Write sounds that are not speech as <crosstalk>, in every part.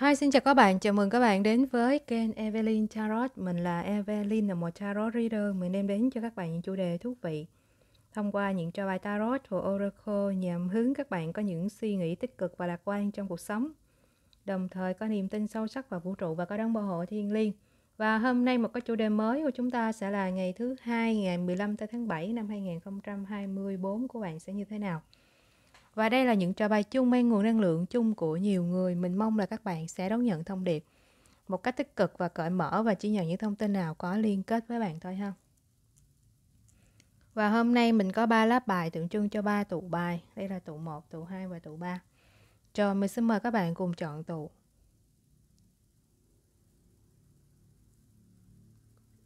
Hi, xin chào các bạn. Chào mừng các bạn đến với kênh Evelyn Tarot. Mình là Evelyn, là một tarot reader. Mình đem đến cho các bạn những chủ đề thú vị. Thông qua những trò bài tarot của oracle nhằm hướng các bạn có những suy nghĩ tích cực và lạc quan trong cuộc sống. Đồng thời có niềm tin sâu sắc vào vũ trụ và có đấng bảo hộ thiên liêng. Và hôm nay một cái chủ đề mới của chúng ta sẽ là ngày thứ hai, ngày 15 tới tháng 7 năm 2024 của bạn sẽ như thế nào. Và đây là những trò bài chung mang nguồn năng lượng chung của nhiều người. Mình mong là các bạn sẽ đón nhận thông điệp một cách tích cực và cởi mở và chỉ nhận những thông tin nào có liên kết với bạn thôi ha. Và hôm nay mình có 3 lớp bài tượng trưng cho 3 tụ bài. Đây là tụ 1, tụ 2 và tụ 3. Rồi mình xin mời các bạn cùng chọn tụ.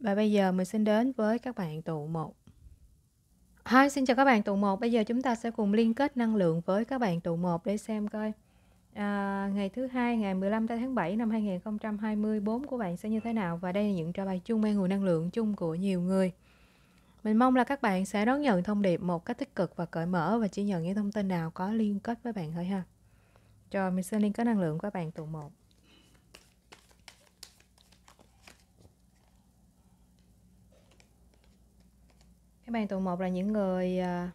Và bây giờ mình xin đến với các bạn tụ 1. Hi, xin chào các bạn tụ 1. Bây giờ chúng ta sẽ cùng liên kết năng lượng với các bạn tụ 1 để xem coi à, ngày thứ hai ngày 15 tháng 7 năm 2024 của bạn sẽ như thế nào và đây là những trả bài chung mang nguồn năng lượng chung của nhiều người. Mình mong là các bạn sẽ đón nhận thông điệp một cách tích cực và cởi mở và chỉ nhận những thông tin nào có liên kết với bạn thôi ha. Rồi mình sẽ liên kết năng lượng của các bạn tụ 1. các bạn tụ một là những người à,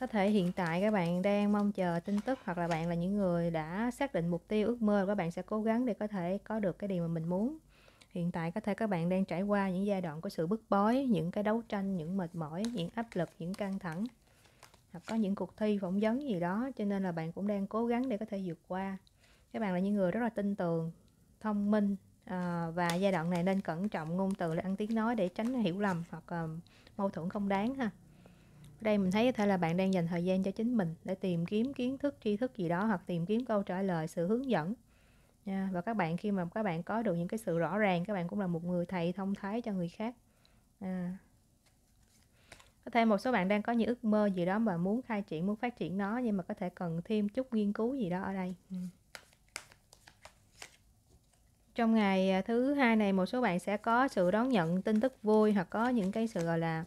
có thể hiện tại các bạn đang mong chờ tin tức hoặc là bạn là những người đã xác định mục tiêu ước mơ của các bạn sẽ cố gắng để có thể có được cái điều mà mình muốn hiện tại có thể các bạn đang trải qua những giai đoạn của sự bức bối những cái đấu tranh những mệt mỏi những áp lực những căng thẳng hoặc có những cuộc thi phỏng vấn gì đó cho nên là bạn cũng đang cố gắng để có thể vượt qua các bạn là những người rất là tin tưởng thông minh à, và giai đoạn này nên cẩn trọng ngôn từ là ăn tiếng nói để tránh hiểu lầm hoặc uh, mâu thuẫn không đáng ha ở đây mình thấy có thể là bạn đang dành thời gian cho chính mình để tìm kiếm kiến thức tri thức gì đó hoặc tìm kiếm câu trả lời sự hướng dẫn nha và các bạn khi mà các bạn có được những cái sự rõ ràng các bạn cũng là một người thầy thông thái cho người khác à. có thể một số bạn đang có những ước mơ gì đó mà muốn khai triển muốn phát triển nó nhưng mà có thể cần thêm chút nghiên cứu gì đó ở đây ừ trong ngày à, thứ hai này một số bạn sẽ có sự đón nhận tin tức vui hoặc có những cái sự gọi là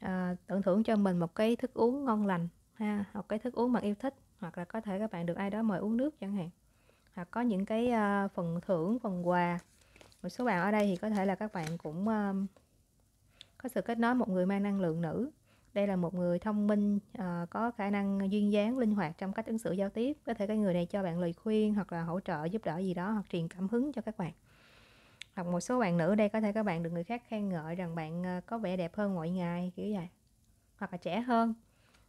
à, tưởng thưởng cho mình một cái thức uống ngon lành ha hoặc cái thức uống bạn yêu thích hoặc là có thể các bạn được ai đó mời uống nước chẳng hạn hoặc có những cái uh, phần thưởng phần quà một số bạn ở đây thì có thể là các bạn cũng uh, có sự kết nối một người mang năng lượng nữ đây là một người thông minh ờ, có khả năng duyên dáng linh hoạt trong cách ứng xử giao tiếp có thể cái người này cho bạn lời khuyên hoặc là hỗ trợ giúp đỡ gì đó hoặc truyền cảm hứng cho các bạn hoặc một số bạn nữ đây có thể các bạn được người khác khen ngợi rằng bạn ờ, có vẻ đẹp hơn mọi ngày kiểu vậy hoặc là trẻ hơn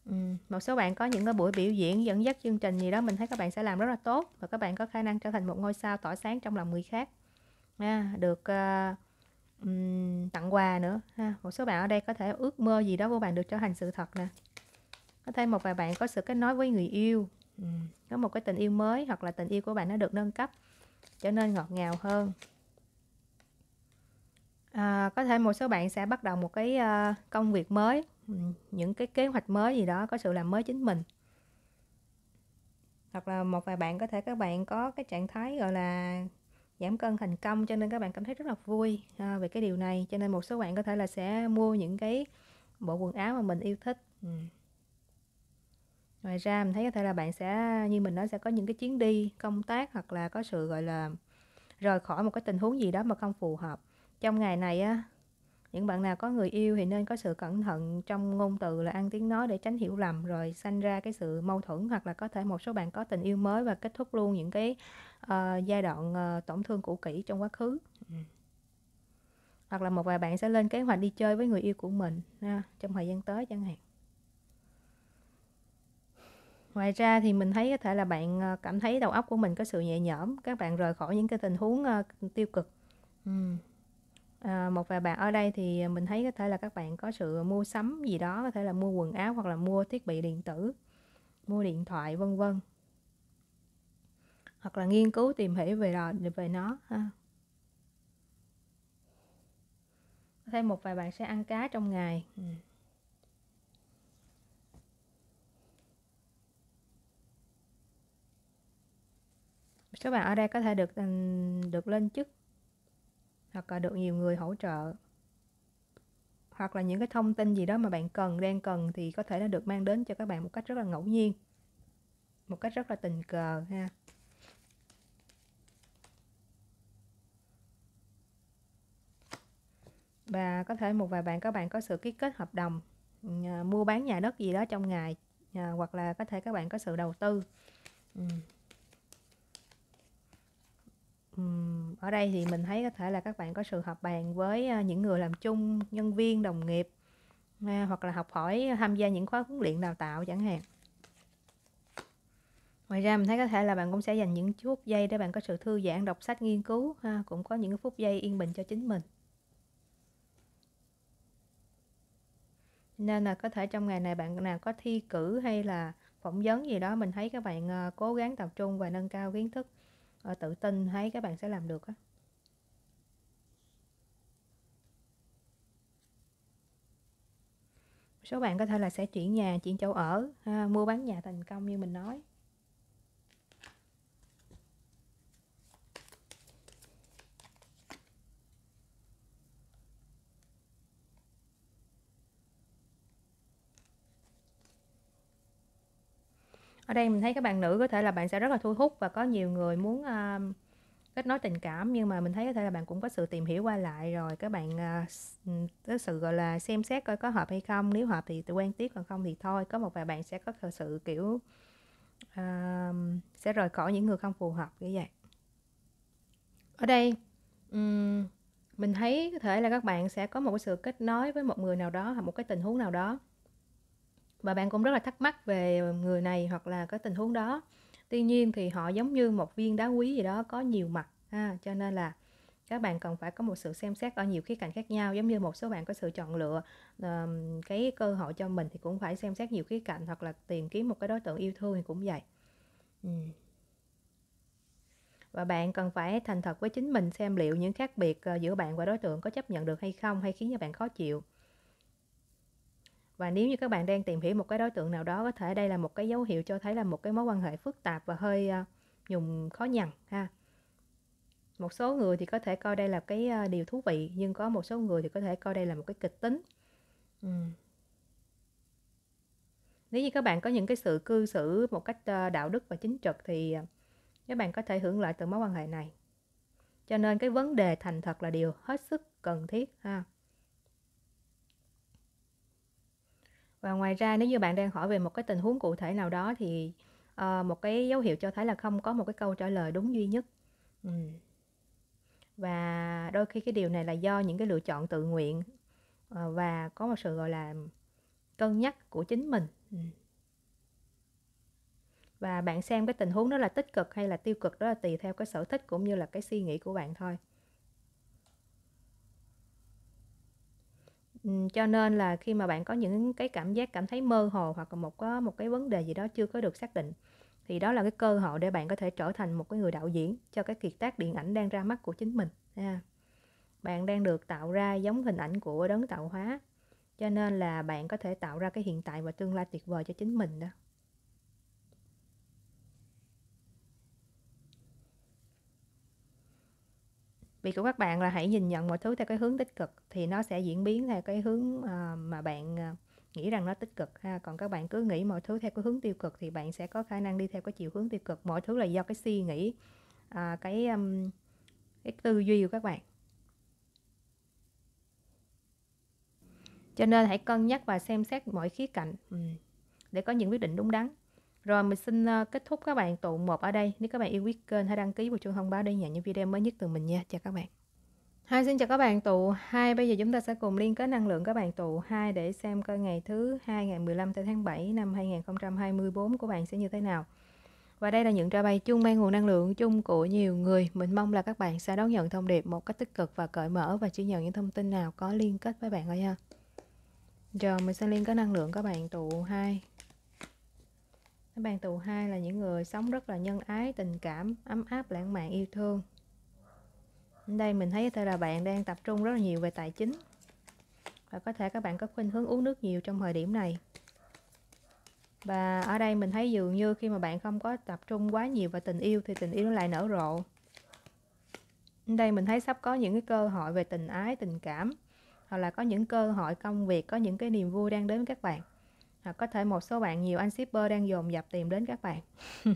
ừ. một số bạn có những cái buổi biểu diễn dẫn dắt chương trình gì đó mình thấy các bạn sẽ làm rất là tốt và các bạn có khả năng trở thành một ngôi sao tỏa sáng trong lòng người khác à, được uh, um, tặng quà nữa ha một số bạn ở đây có thể ước mơ gì đó của bạn được trở thành sự thật nè có thể một vài bạn có sự kết nối với người yêu um, có một cái tình yêu mới hoặc là tình yêu của bạn nó được nâng cấp trở nên ngọt ngào hơn à, có thể một số bạn sẽ bắt đầu một cái uh, công việc mới um, những cái kế hoạch mới gì đó có sự làm mới chính mình hoặc là một vài bạn có thể các bạn có cái trạng thái gọi là giảm cân thành công cho nên các bạn cảm thấy rất là vui à, về cái điều này cho nên một số bạn có thể là sẽ mua những cái bộ quần áo mà mình yêu thích ừ. ngoài ra mình thấy có thể là bạn sẽ như mình nói sẽ có những cái chuyến đi công tác hoặc là có sự gọi là rời khỏi một cái tình huống gì đó mà không phù hợp trong ngày này á những bạn nào có người yêu thì nên có sự cẩn thận trong ngôn từ là ăn tiếng nói để tránh hiểu lầm rồi sanh ra cái sự mâu thuẫn hoặc là có thể một số bạn có tình yêu mới và kết thúc luôn những cái uh, giai đoạn uh, tổn thương cũ kỹ trong quá khứ ừ. hoặc là một vài bạn sẽ lên kế hoạch đi chơi với người yêu của mình ha, trong thời gian tới chẳng hạn ngoài ra thì mình thấy có thể là bạn ờ, cảm thấy đầu óc của mình có sự nhẹ nhõm các bạn rời khỏi những cái tình huống tiêu cực ừ. Ờ, một vài bạn ở đây thì ờ, mình thấy có thể là các bạn có sự mua sắm gì đó có thể là mua quần áo hoặc là mua thiết bị điện tử mua điện thoại vân vân hoặc là nghiên cứu tìm hiểu về đó về nó ha thêm một vài bạn sẽ ăn cá trong ngày ừ. các bạn ở đây có thể được được lên chức hoặc là được nhiều người hỗ trợ hoặc là những cái thông tin gì đó mà bạn cần đang cần thì có thể là được mang đến cho các bạn một cách rất là ngẫu nhiên một cách rất là tình cờ ha và có thể một vài bạn các bạn có sự ký kết hợp đồng à, mua bán nhà đất gì đó trong ngày à, hoặc là có thể các bạn có sự đầu tư ở đây thì mình thấy có thể là các bạn có sự họp bàn với à, những người làm chung, nhân viên, đồng nghiệp à, hoặc là học hỏi à, tham gia những khóa huấn luyện đào tạo chẳng hạn. Ngoài ra mình thấy có thể là bạn cũng sẽ dành những phút giây để bạn có sự thư giãn, đọc sách, nghiên cứu ha, cũng có những phút giây yên bình cho chính mình. Nên là có thể trong ngày này bạn nào có thi cử hay là phỏng vấn gì đó mình thấy các bạn cố gắng tập trung và nâng cao kiến thức Ờ, tự tin thấy các bạn sẽ làm được á số bạn có thể là sẽ chuyển nhà chuyển chỗ ở ha, mua bán nhà thành công như mình nói ở đây mình thấy các bạn nữ có thể là bạn sẽ rất là thu hút và có nhiều người muốn uh, kết nối tình cảm nhưng mà mình thấy có thể là bạn cũng có sự tìm hiểu qua lại rồi các bạn uh, có sự gọi là xem xét coi có hợp hay không nếu hợp thì tự quen tiếp còn không thì thôi có một vài bạn sẽ có thật sự kiểu uh, sẽ rời khỏi những người không phù hợp như vậy ở đây um, mình thấy có thể là các bạn sẽ có một cái sự kết nối với một người nào đó hoặc một cái tình huống nào đó và bạn cũng rất là thắc mắc về người này hoặc là cái tình huống đó tuy nhiên thì họ giống như một viên đá quý gì đó có nhiều mặt ha cho nên là các bạn cần phải có một sự xem xét ở nhiều khía cạnh khác nhau giống như một số bạn có sự chọn lựa cái cơ hội cho mình thì cũng phải xem xét nhiều khía cạnh hoặc là tìm kiếm một cái đối tượng yêu thương thì cũng vậy ừ. và bạn cần phải thành thật với chính mình xem liệu những khác biệt ờ, giữa bạn và đối tượng có chấp nhận được hay không hay khiến cho bạn khó chịu và nếu như các bạn đang tìm hiểu một cái đối tượng nào đó có thể đây là một cái dấu hiệu cho thấy là một cái mối quan hệ phức tạp và hơi dùng ờ, khó nhằn ha một số người thì có thể coi đây là cái ờ, điều thú vị nhưng có một số người thì có thể coi đây là một cái kịch tính ừ. nếu như các bạn có những cái sự cư xử một cách ờ, đạo đức và chính trực thì các bạn có thể hưởng lợi từ mối quan hệ này cho nên cái vấn đề thành thật là điều hết sức cần thiết ha Và ngoài ra nếu như bạn đang hỏi về một cái tình huống cụ thể nào đó thì à, một cái dấu hiệu cho thấy là không có một cái câu trả lời đúng duy nhất. Ừ. Và đôi khi cái điều này là do những cái lựa chọn tự nguyện à, và có một sự gọi là cân nhắc của chính mình. Ừ. Và bạn xem cái tình huống đó là tích cực hay là tiêu cực đó là tùy theo cái sở thích cũng như là cái suy nghĩ của bạn thôi. cho nên là khi mà bạn có những cái cảm giác cảm thấy mơ hồ hoặc là một có một cái vấn đề gì đó chưa có được xác định thì đó là cái cơ hội để bạn có thể trở thành một cái người đạo diễn cho cái kiệt tác điện ảnh đang ra mắt của chính mình ha bạn đang được tạo ra giống hình ảnh của đấng tạo hóa cho nên là bạn có thể tạo ra cái hiện tại và tương lai tuyệt vời cho chính mình đó vì của các bạn là hãy nhìn nhận mọi thứ theo cái hướng tích cực thì nó sẽ diễn biến theo cái hướng ờ, mà bạn ờ, nghĩ rằng nó tích cực ha còn các bạn cứ nghĩ mọi thứ theo cái hướng tiêu cực thì bạn sẽ có khả năng đi theo cái chiều hướng tiêu cực mọi thứ là do cái suy nghĩ ờ, cái cái tư duy của các bạn cho nên hãy cân nhắc và xem xét mọi khía cạnh để có những quyết định đúng đắn rồi mình xin ờ, kết thúc các bạn tụ một ở đây. Nếu các bạn yêu quý kênh hãy đăng ký vào chuông thông báo để nhận những video mới nhất từ mình nha. Chào các bạn. Hai xin chào các bạn tụ hai. Bây giờ chúng ta sẽ cùng liên kết năng lượng các bạn tụ hai để xem coi ngày thứ hai ngày 15 tới tháng 7 năm 2024 của bạn sẽ như thế nào. Và đây là những trò bay chung mang nguồn năng lượng chung của nhiều người. Mình mong là các bạn sẽ đón nhận thông điệp một cách tích cực và cởi mở và chỉ nhận những thông tin nào có liên kết với bạn thôi ha. Giờ mình sẽ liên kết năng lượng các bạn tụ 2 bàn tù 2 là những người sống rất là nhân ái tình cảm ấm áp lãng mạn yêu thương đây mình thấy thôi là bạn đang tập trung rất là nhiều về tài chính và có thể các bạn có khuynh hướng uống nước nhiều trong thời điểm này và ở đây mình thấy dường như khi mà bạn không có tập trung quá nhiều vào tình yêu thì tình yêu nó lại nở rộ đây mình thấy sắp có những cái cơ hội về tình ái tình cảm hoặc là có những cơ hội công việc có những cái niềm vui đang đến với các bạn à, có thể một số bạn nhiều anh shipper đang dồn dập tìm đến các bạn <laughs>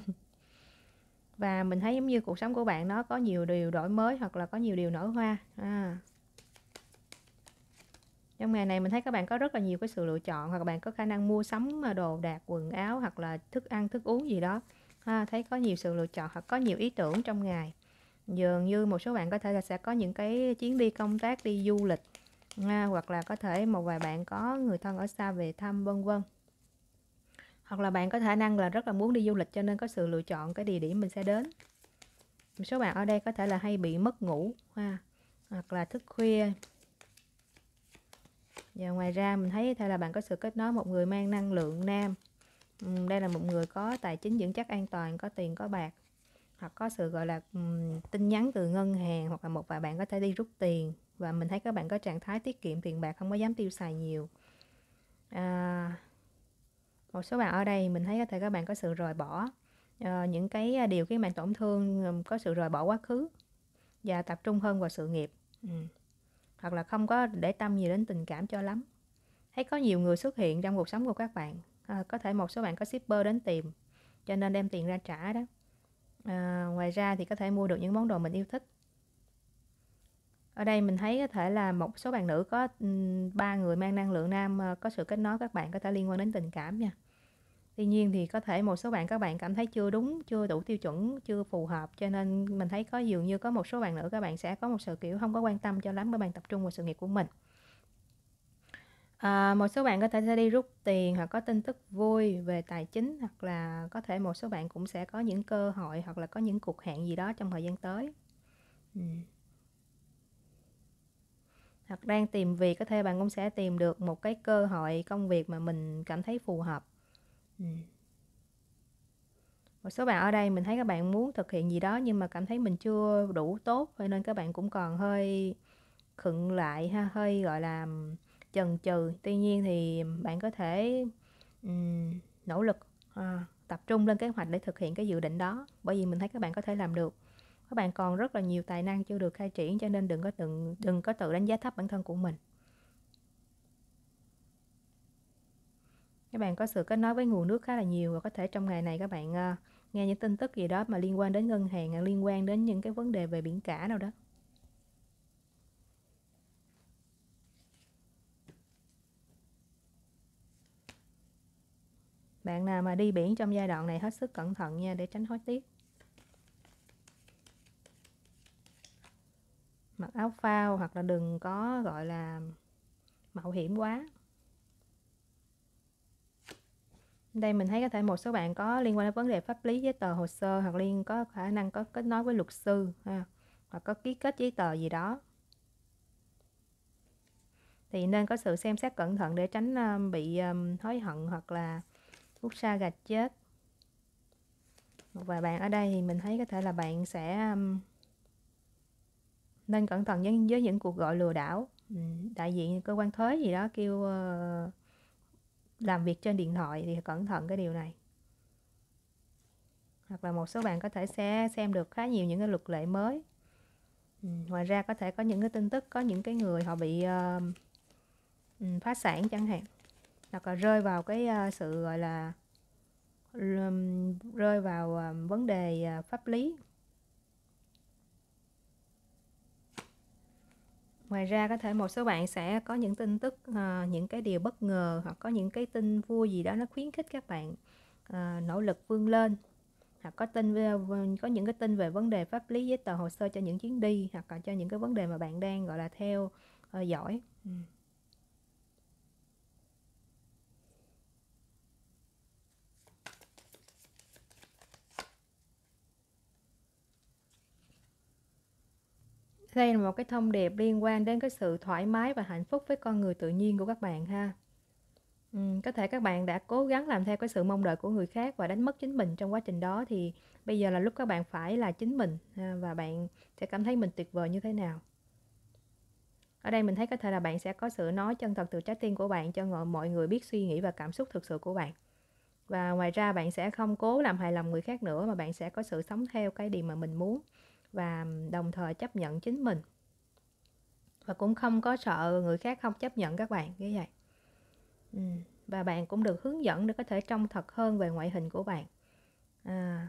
và mình thấy giống như cuộc sống của bạn nó có nhiều điều đổi mới hoặc là có nhiều điều nở hoa à. trong ngày này mình thấy các bạn có rất là nhiều cái sự lựa chọn hoặc là bạn có khả năng mua sắm à, đồ đạc quần áo hoặc là thức ăn thức uống gì đó à, thấy có nhiều sự lựa chọn hoặc có nhiều ý tưởng trong ngày dường như một số bạn có thể là sẽ có những cái chuyến đi công tác đi du lịch à, hoặc là có thể một vài bạn có người thân ở xa về thăm vân vân hoặc là bạn có khả năng là rất là muốn đi du lịch cho nên có sự lựa chọn cái địa điểm mình sẽ đến một số bạn ở đây có thể là hay bị mất ngủ ha hoặc là thức khuya và ngoài ra mình thấy thay là bạn có sự kết nối một người mang năng lượng nam uhm, đây là một người có tài chính vững chắc an toàn có tiền có bạc hoặc có sự gọi là um, tin nhắn từ ngân hàng hoặc là một vài bạn có thể đi rút tiền và mình thấy các bạn có trạng thái tiết kiệm tiền bạc không có dám tiêu xài nhiều à, một số bạn ở đây mình thấy có thể các bạn có sự rời bỏ uh, những cái à, điều khiến bạn tổn thương có sự rời bỏ quá khứ và tập trung hơn vào sự nghiệp ừ. hoặc là không có để tâm nhiều đến tình cảm cho lắm thấy có nhiều người xuất hiện trong cuộc sống của các bạn à, có thể một số bạn có shipper đến tìm cho nên đem tiền ra trả đó à, ngoài ra thì có thể mua được những món đồ mình yêu thích ở đây mình thấy có thể là một số bạn nữ có ba người mang năng lượng nam ờ, có sự kết nối các bạn có thể liên quan đến tình cảm nha tuy nhiên thì có thể một số bạn các bạn cảm thấy chưa đúng chưa đủ tiêu chuẩn chưa phù hợp cho nên mình thấy có dường như có một số bạn nữ các bạn sẽ có một sự kiểu không có quan tâm cho lắm với bạn tập trung vào sự nghiệp của mình À, một số bạn có thể sẽ đi rút tiền hoặc có tin tức vui về tài chính hoặc là có thể một số bạn cũng sẽ có những cơ hội hoặc là có những cuộc hẹn gì đó trong thời gian tới. Ừ hoặc đang tìm việc có thể bạn cũng sẽ tìm được một cái cơ hội công việc mà mình cảm thấy phù hợp ừ. một số bạn ở đây mình thấy các bạn muốn thực hiện gì đó nhưng mà cảm thấy mình chưa đủ tốt cho nên các bạn cũng còn hơi khựng lại ha hơi gọi là chần chừ tuy nhiên thì bạn có thể um, nỗ lực à, tập trung lên kế hoạch để thực hiện cái dự định đó bởi vì mình thấy các bạn có thể làm được các bạn còn rất là nhiều tài năng chưa được khai triển cho nên đừng có đừng đừng có tự đánh giá thấp bản thân của mình các bạn có sự kết nối với nguồn nước khá là nhiều và có thể trong ngày này các bạn uh, nghe những tin tức gì đó mà liên quan đến ngân hàng ờ, liên quan đến những cái vấn đề về biển cả nào đó bạn nào mà đi biển trong giai đoạn này hết sức cẩn thận nha để tránh hối tiếc mặc áo phao hoặc là đừng có gọi là mạo hiểm quá đây mình thấy có thể một số bạn có liên quan đến vấn đề pháp lý giấy tờ hồ sơ hoặc liên có khả năng có kết nối với luật sư ha, hoặc có ký kết giấy tờ gì đó thì nên có sự xem xét cẩn thận để tránh ờ, bị ờ, hối hận hoặc là hút xa gạch chết một vài bạn ở đây thì mình thấy có thể là bạn sẽ nên cẩn thận với, với những cuộc gọi lừa đảo ừ, đại diện cơ quan thuế gì đó kêu uh, làm việc trên điện thoại thì cẩn thận cái điều này hoặc là một số bạn có thể sẽ xem được khá nhiều những cái luật lệ mới ừ, ngoài ra có thể có những cái tin tức có những cái người họ bị uh, phá sản chẳng hạn hoặc là rơi vào cái uh, sự gọi là rơi vào uh, vấn đề uh, pháp lý ngoài ra có thể một số bạn sẽ có những tin tức uh, những cái điều bất ngờ hoặc có những cái tin vui gì đó nó khuyến khích các bạn uh, nỗ lực vươn lên hoặc có tin có những cái tin về vấn đề pháp lý giấy tờ hồ sơ cho những chuyến đi hoặc là cho những cái vấn đề mà bạn đang gọi là theo uh, dõi ừ. đây là một cái thông điệp liên quan đến cái sự thoải mái và hạnh phúc với con người tự nhiên của các bạn ha ừ, có thể các bạn đã cố gắng làm theo cái sự mong đợi của người khác và đánh mất chính mình trong quá trình đó thì bây giờ là lúc các bạn phải là chính mình ha, à, và bạn sẽ cảm thấy mình tuyệt vời như thế nào ở đây mình thấy có thể là bạn sẽ có sự nói chân thật từ trái tim của bạn cho mọi người biết suy nghĩ và cảm xúc thực sự của bạn và ngoài ra bạn sẽ không cố làm hài lòng người khác nữa mà bạn sẽ có sự sống theo cái điều mà mình muốn và đồng thời chấp nhận chính mình và cũng không có sợ người khác không chấp nhận các bạn như vậy ừ, và bạn cũng được hướng dẫn để có thể trông thật hơn về ngoại hình của bạn à.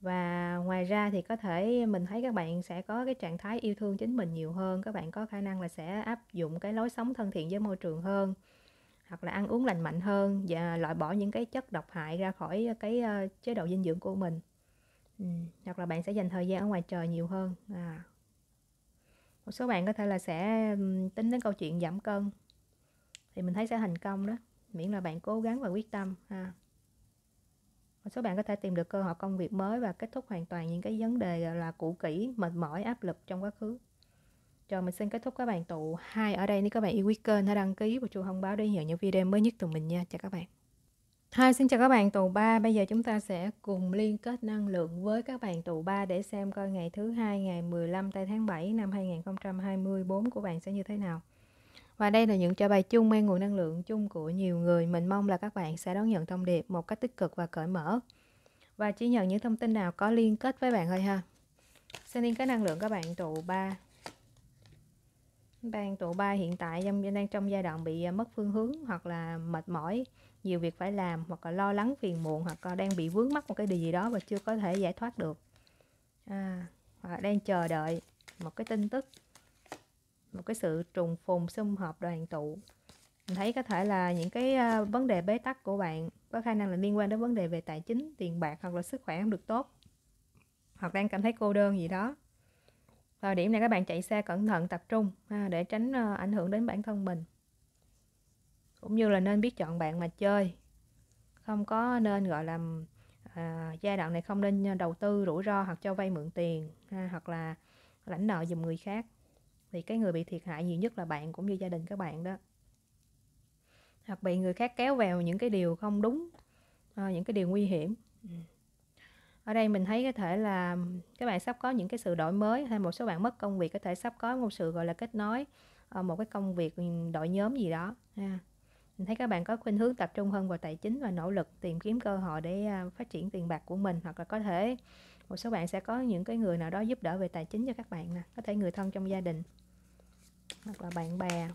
và ngoài ra thì có thể mình thấy các bạn sẽ có cái trạng thái yêu thương chính mình nhiều hơn các bạn có khả năng là sẽ áp dụng cái lối sống thân thiện với môi trường hơn hoặc là ăn uống lành mạnh hơn và loại bỏ những cái chất độc hại ra khỏi cái ờ, chế độ dinh dưỡng của mình Ừ, hoặc là bạn sẽ dành thời gian ở ngoài trời nhiều hơn à. một số bạn có thể là sẽ tính đến câu chuyện giảm cân thì mình thấy sẽ thành công đó miễn là bạn cố gắng và quyết tâm ha một số bạn có thể tìm được cơ hội công việc mới và kết thúc hoàn toàn những cái vấn đề là cũ kỹ mệt mỏi áp lực trong quá khứ rồi mình xin kết thúc các bạn tụ hai ở đây nếu các bạn yêu quý kênh hãy đăng ký và chuông thông báo để nhận những video mới nhất từ mình nha chào các bạn Hi, xin chào các bạn tù 3. Bây giờ chúng ta sẽ cùng liên kết năng lượng với các bạn tù 3 để xem coi ngày thứ hai ngày 15 tây tháng 7 năm 2024 của bạn sẽ như thế nào. Và đây là những trả bài chung mang nguồn năng lượng chung của nhiều người. Mình mong là các bạn sẽ đón nhận thông điệp một cách tích cực và cởi mở. Và chỉ nhận những thông tin nào có liên kết với bạn thôi ha. Xin liên kết năng lượng các bạn tụ 3. Bạn tụ 3 hiện tại đang trong giai đoạn bị à, mất phương hướng hoặc là mệt mỏi nhiều việc phải làm hoặc là lo lắng phiền muộn hoặc là đang bị vướng mắc một cái điều gì đó và chưa có thể giải thoát được à, hoặc là đang chờ đợi một cái tin tức một cái sự trùng phùng xung hợp đoàn tụ mình thấy có thể là những cái à, vấn đề bế tắc của bạn có khả năng là liên quan đến vấn đề về tài chính tiền bạc hoặc là sức khỏe không được tốt hoặc đang cảm thấy cô đơn gì đó thời điểm này các bạn chạy xe cẩn thận tập trung à, để tránh à, ảnh hưởng đến bản thân mình cũng như là nên biết chọn bạn mà chơi không có nên gọi là à, giai đoạn này không nên đầu tư rủi ro hoặc cho vay mượn tiền ha, hoặc là lãnh nợ dùm người khác thì cái người bị thiệt hại nhiều nhất là bạn cũng như gia đình các bạn đó hoặc bị người khác kéo vào những cái điều không đúng à, những cái điều nguy hiểm ừ. ở đây mình thấy có thể là các bạn sắp có những cái sự đổi mới hay một số bạn mất công việc có thể sắp có một sự gọi là kết nối ờ, một cái công việc ừ, đội nhóm gì đó ha mình thấy các bạn có khuynh hướng tập trung hơn vào tài chính và nỗ lực tìm kiếm cơ hội để à, phát triển tiền bạc của mình hoặc là có thể một số bạn sẽ có những cái người nào đó giúp đỡ về tài chính cho các bạn nè có thể người thân trong gia đình hoặc là bạn bè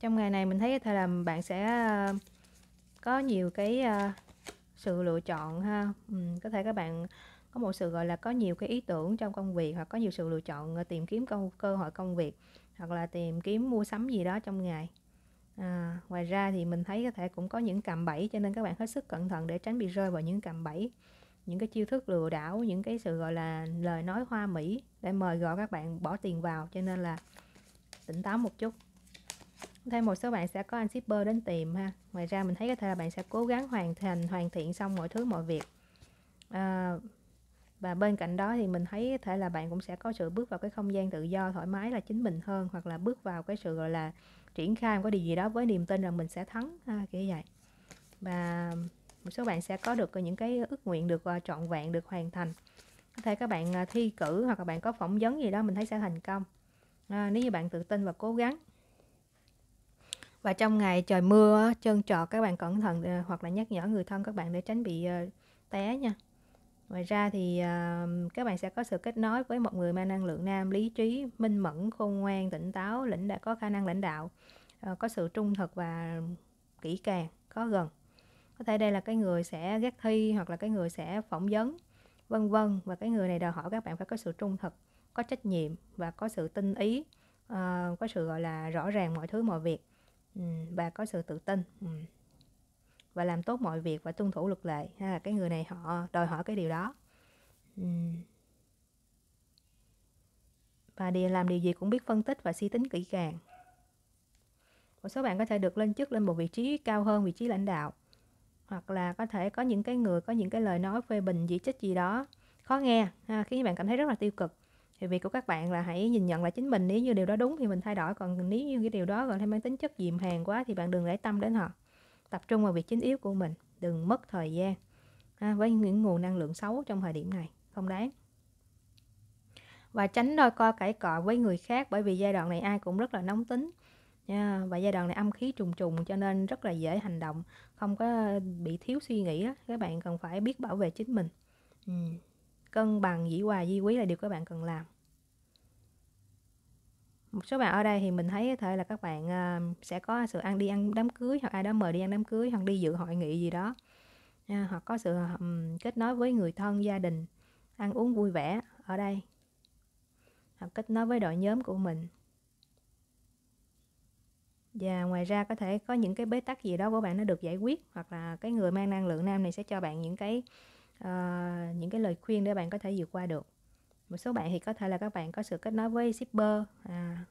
trong ngày này mình thấy thì là bạn sẽ à, có nhiều cái à, sự lựa chọn ha ừ, có thể các bạn có một sự gọi là có nhiều cái ý tưởng trong công việc hoặc có nhiều sự lựa chọn tìm kiếm cơ hội công việc hoặc là tìm kiếm mua sắm gì đó trong ngày à, ngoài ra thì mình thấy có thể cũng có những cạm bẫy cho nên các bạn hết sức cẩn thận để tránh bị rơi vào những cạm bẫy những cái chiêu thức lừa đảo những cái sự gọi là lời nói hoa mỹ để mời gọi các bạn bỏ tiền vào cho nên là tỉnh táo một chút thêm một số bạn sẽ có anh shipper đến tìm ha ngoài ra mình thấy có thể là bạn sẽ cố gắng hoàn thành hoàn thiện xong mọi thứ mọi việc à, và bên cạnh đó thì mình thấy có thể là bạn cũng sẽ có sự bước vào cái không gian tự do thoải mái là chính mình hơn hoặc là bước vào cái sự gọi là triển khai một cái điều gì đó với niềm tin rằng mình sẽ thắng à, kiểu vậy và một số bạn sẽ có được những cái ước nguyện được ờ, trọn vẹn được hoàn thành có thể các bạn ờ, thi cử hoặc là bạn có phỏng vấn gì đó mình thấy sẽ thành công à, nếu như bạn tự tin và cố gắng và trong ngày trời mưa trơn trọt các bạn cẩn thận hoặc là nhắc nhở người thân các bạn để tránh bị té nha ngoài ra thì à, các bạn sẽ có sự kết nối với một người mang năng lượng nam lý trí minh mẫn khôn ngoan tỉnh táo lĩnh đã có khả năng lãnh đạo ờ, có sự trung thực và kỹ càng có gần có thể đây là cái người sẽ gác thi hoặc là cái người sẽ phỏng vấn vân vân và cái người này đòi hỏi các bạn phải có sự trung thực có trách nhiệm và có sự tinh ý ờ, có sự gọi là rõ ràng mọi thứ mọi việc và có sự tự tin um và làm tốt mọi việc và tuân thủ luật lệ hay là cái người này họ đòi hỏi cái điều đó và đi làm điều gì cũng biết phân tích và suy tính kỹ càng một số bạn có thể được lên chức lên một vị trí cao hơn vị trí lãnh đạo hoặc là có thể có những cái người có những cái lời nói phê bình chỉ trích gì đó khó nghe ha, khiến bạn cảm thấy rất là tiêu cực thì việc của các bạn là hãy nhìn nhận lại chính mình nếu như điều đó đúng thì mình thay đổi còn nếu như cái điều đó còn thêm mang tính chất dìm hàng quá thì bạn đừng để tâm đến họ tập trung vào việc chính yếu của mình đừng mất thời gian ha, với những nguồn năng lượng xấu trong thời điểm này không đáng và tránh đôi co cãi cọ với người khác bởi vì giai đoạn này ai cũng rất là nóng tính nha và giai đoạn này âm khí trùng trùng cho nên rất là dễ hành động không có bị thiếu suy nghĩ đó. các bạn cần phải biết bảo vệ chính mình ừ. cân bằng dĩ hòa di quý là điều các bạn cần làm một số bạn ở đây thì mình thấy có thể là các bạn à, sẽ có sự ăn đi ăn đám cưới hoặc ai đó mời đi ăn đám cưới hoặc đi dự hội nghị gì đó à, hoặc có sự um, kết nối với người thân gia đình ăn uống vui vẻ ở đây hoặc kết nối với đội nhóm của mình và ngoài ra có thể có những cái bế tắc gì đó của bạn nó được giải quyết hoặc là cái người mang năng lượng nam này sẽ cho bạn những cái uh, những cái lời khuyên để bạn có thể vượt qua được một số bạn thì có thể là các bạn có sự kết nối với shipper à.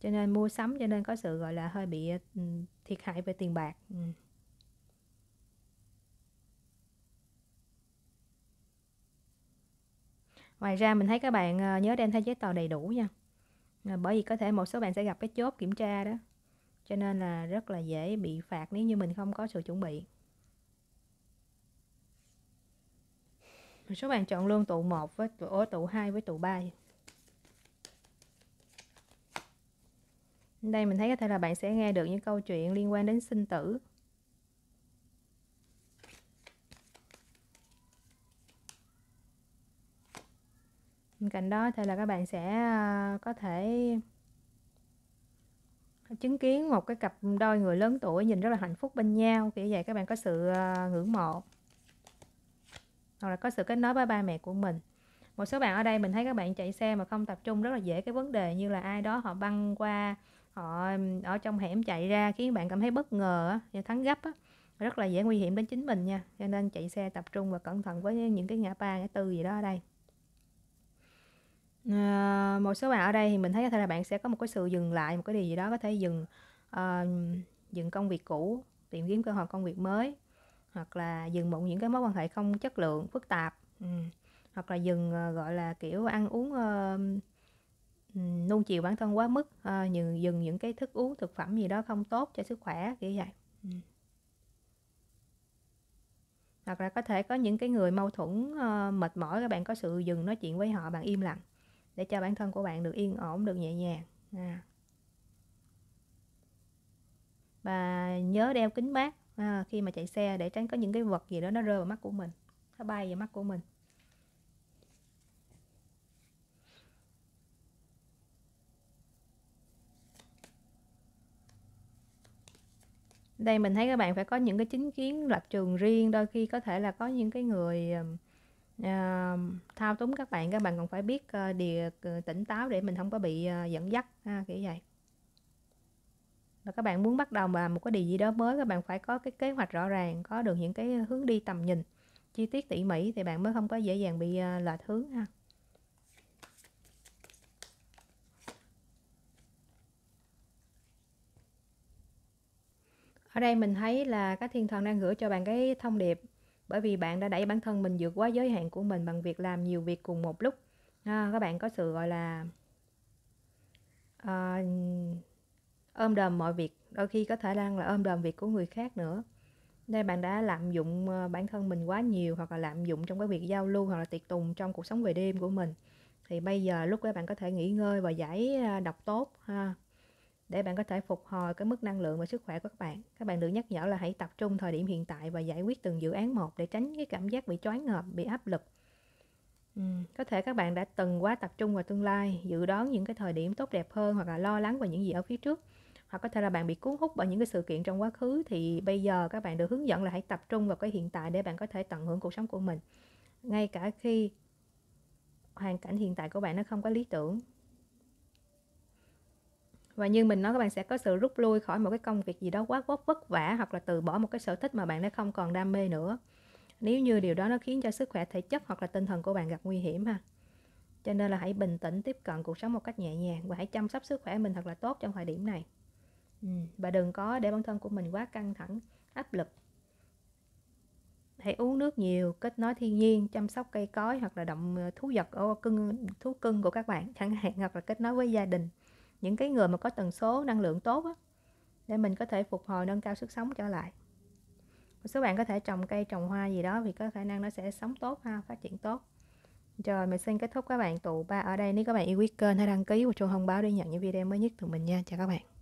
cho nên mua sắm cho nên có sự gọi là hơi bị ừ, thiệt hại về tiền bạc ừ. ngoài ra mình thấy các bạn ờ, nhớ đem theo giấy tờ đầy đủ nha ờ, bởi vì có thể một số bạn sẽ gặp cái chốt kiểm tra đó cho nên là rất là dễ bị phạt nếu như mình không có sự chuẩn bị số bạn chọn luôn tụ 1 với tụ, ố, tụ 2 với tụ 3 đây mình thấy có thể là bạn sẽ nghe được những câu chuyện liên quan đến sinh tử bên cạnh đó thì là các bạn sẽ à, có thể chứng kiến một cái cặp đôi người lớn tuổi nhìn rất là hạnh phúc bên nhau kiểu vậy các bạn có sự à, ngưỡng mộ hoặc là có sự kết nối với ba mẹ của mình một số bạn ở đây mình thấy các bạn chạy xe mà không tập trung rất là dễ cái vấn đề như là ai đó họ băng qua họ ở trong hẻm chạy ra khiến bạn cảm thấy bất ngờ và thắng gấp á, rất là dễ nguy hiểm đến chính mình nha cho nên chạy xe tập trung và cẩn thận với những cái ngã ba ngã tư gì đó ở đây à, một số bạn ở đây thì mình thấy có thể là bạn sẽ có một cái sự dừng lại một cái điều gì đó có thể dừng uh, dừng công việc cũ tìm kiếm cơ hội công việc mới hoặc là dừng mụn những cái mối quan hệ không chất lượng phức tạp ừ. hoặc là dừng uh, gọi là kiểu ăn uống uh, nuông chiều bản thân quá mức uh, ờ, dừng dừng những cái thức uống thực phẩm gì đó không tốt cho sức khỏe kiểu vậy ừ. hoặc là có thể có những cái người mâu thuẫn uh, mệt mỏi các bạn có sự dừng nói chuyện với họ bạn im lặng để cho bản thân của bạn được yên ổn được nhẹ nhàng à. và nhớ đeo kính mát à, khi mà chạy xe để tránh có những cái vật gì đó nó rơi vào mắt của mình nó bay vào mắt của mình đây mình thấy các bạn phải có những cái chính kiến lập trường riêng đôi khi có thể là có những cái người uh, thao túng các bạn các bạn còn phải biết uh, điều uh, tỉnh táo để mình không có bị uh, dẫn dắt ha, kiểu vậy và các bạn muốn bắt đầu làm một cái điều gì đó mới các bạn phải có cái kế hoạch rõ ràng có được những cái hướng đi tầm nhìn chi tiết tỉ mỉ thì bạn mới không có dễ dàng bị ờ, lệch hướng ha ở đây mình thấy là các thiên thần đang gửi cho bạn cái thông điệp bởi vì bạn đã đẩy bản thân mình vượt quá giới hạn của mình bằng việc làm nhiều việc cùng một lúc à, các bạn có sự gọi là à, ôm đồm mọi việc đôi khi có thể đang là ôm đồm việc của người khác nữa đây bạn đã lạm dụng ờ, bản thân mình quá nhiều hoặc là lạm dụng trong cái việc giao lưu hoặc là tiệc tùng trong cuộc sống về đêm của mình thì bây giờ lúc đó bạn có thể nghỉ ngơi và giải ờ, đọc tốt ha để bạn có thể phục hồi cái mức năng lượng và sức khỏe của các bạn các bạn được nhắc nhở là hãy tập trung thời điểm hiện tại và giải quyết từng dự án một để tránh cái cảm giác bị choáng ngợp bị áp lực có thể các bạn đã từng quá tập trung vào tương lai dự đoán những cái thời điểm tốt đẹp hơn hoặc là lo lắng về những gì ở phía trước hoặc có thể là bạn bị cuốn hút bởi những cái sự kiện trong quá khứ thì bây giờ các bạn được hướng dẫn là hãy tập trung vào cái hiện tại để bạn có thể tận hưởng cuộc sống của mình ngay cả khi hoàn cảnh hiện tại của bạn nó không có lý tưởng và như mình nói các bạn sẽ có sự rút lui khỏi một cái công việc gì đó quá vất vất vả hoặc là từ bỏ một cái sở thích mà bạn đã không còn đam mê nữa nếu như điều đó nó khiến cho sức khỏe thể chất hoặc là tinh thần của bạn gặp nguy hiểm ha cho nên là hãy bình tĩnh tiếp cận cuộc sống một cách nhẹ nhàng và hãy chăm sóc sức khỏe mình thật là tốt trong thời điểm này ừ. và đừng có để bản thân của mình quá căng thẳng áp lực hãy uống nước nhiều kết nối thiên nhiên chăm sóc cây cối hoặc là động ờ, thú vật ở cưng thú cưng của các bạn chẳng hạn hoặc là kết nối với gia đình những cái người mà có tần số năng lượng tốt á, để mình có thể phục hồi nâng cao sức sống trở lại một số bạn có thể trồng cây trồng hoa gì đó vì có khả năng nó sẽ sống tốt ha phát triển tốt rồi mình xin kết thúc các bạn tụ ba ở đây nếu các bạn yêu quý kênh hãy đăng ký và chuông thông báo để nhận những video mới nhất từ mình nha chào các bạn